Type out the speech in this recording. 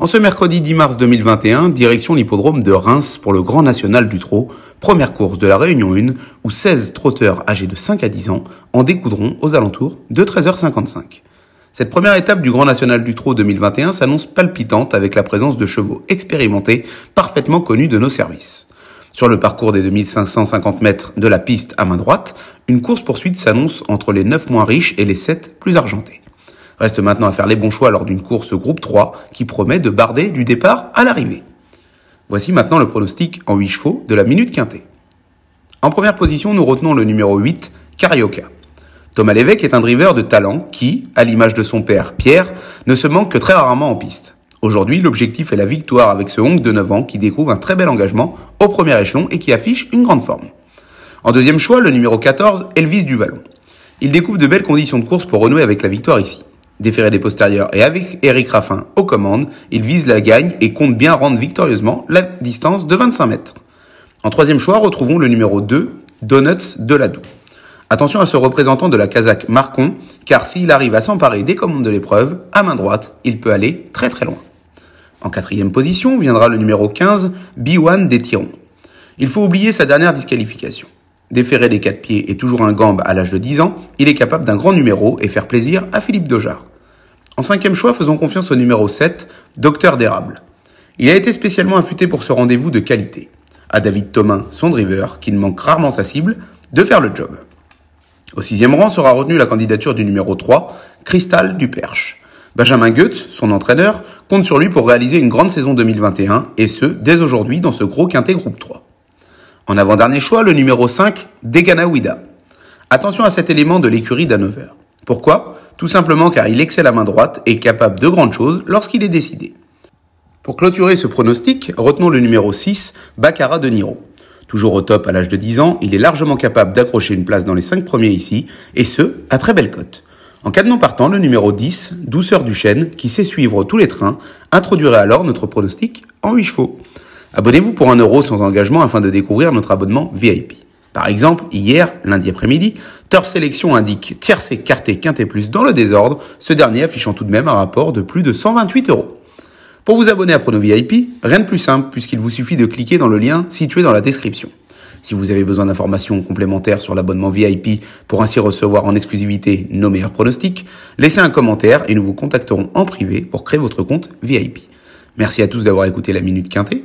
En ce mercredi 10 mars 2021, direction l'hippodrome de Reims pour le Grand National du Trot, première course de la Réunion 1, où 16 trotteurs âgés de 5 à 10 ans en découdront aux alentours de 13h55. Cette première étape du Grand National du Trot 2021 s'annonce palpitante avec la présence de chevaux expérimentés, parfaitement connus de nos services. Sur le parcours des 2550 mètres de la piste à main droite, une course-poursuite s'annonce entre les 9 moins riches et les 7 plus argentés. Reste maintenant à faire les bons choix lors d'une course groupe 3 qui promet de barder du départ à l'arrivée. Voici maintenant le pronostic en 8 chevaux de la minute quintée. En première position, nous retenons le numéro 8, Carioca. Thomas Lévesque est un driver de talent qui, à l'image de son père Pierre, ne se manque que très rarement en piste. Aujourd'hui, l'objectif est la victoire avec ce oncle de 9 ans qui découvre un très bel engagement au premier échelon et qui affiche une grande forme. En deuxième choix, le numéro 14, Elvis Duvalon. Il découvre de belles conditions de course pour renouer avec la victoire ici. Déféré des postérieurs et avec Eric Raffin aux commandes, il vise la gagne et compte bien rendre victorieusement la distance de 25 mètres. En troisième choix, retrouvons le numéro 2, Donuts Deladou. Attention à ce représentant de la Kazakh Marcon, car s'il arrive à s'emparer des commandes de l'épreuve, à main droite, il peut aller très très loin. En quatrième position viendra le numéro 15, Biwan des Tirons. Il faut oublier sa dernière disqualification. Déféré des quatre pieds et toujours un gambe à l'âge de 10 ans, il est capable d'un grand numéro et faire plaisir à Philippe Dojard. En cinquième choix, faisons confiance au numéro 7, Docteur d'érable. Il a été spécialement affûté pour ce rendez-vous de qualité. À David Thomas, son driver, qui ne manque rarement sa cible, de faire le job. Au sixième rang sera retenue la candidature du numéro 3, Cristal du Benjamin Goetz, son entraîneur, compte sur lui pour réaliser une grande saison 2021, et ce, dès aujourd'hui dans ce gros quintet groupe 3. En avant-dernier choix, le numéro 5, Degana Ouida. Attention à cet élément de l'écurie d'Hanover. Pourquoi tout simplement car il excelle à main droite et est capable de grandes choses lorsqu'il est décidé. Pour clôturer ce pronostic, retenons le numéro 6, Baccara de Niro. Toujours au top à l'âge de 10 ans, il est largement capable d'accrocher une place dans les 5 premiers ici, et ce, à très belle cote. En cas de non partant, le numéro 10, Douceur du Chêne, qui sait suivre tous les trains, introduirait alors notre pronostic en 8 chevaux. Abonnez-vous pour 1 euro sans engagement afin de découvrir notre abonnement VIP. Par exemple, hier, lundi après-midi, Turf Selection indique tiercé, quarté, quintet plus dans le désordre, ce dernier affichant tout de même un rapport de plus de 128 euros. Pour vous abonner à Prono VIP, rien de plus simple puisqu'il vous suffit de cliquer dans le lien situé dans la description. Si vous avez besoin d'informations complémentaires sur l'abonnement VIP pour ainsi recevoir en exclusivité nos meilleurs pronostics, laissez un commentaire et nous vous contacterons en privé pour créer votre compte VIP. Merci à tous d'avoir écouté la Minute Quintée.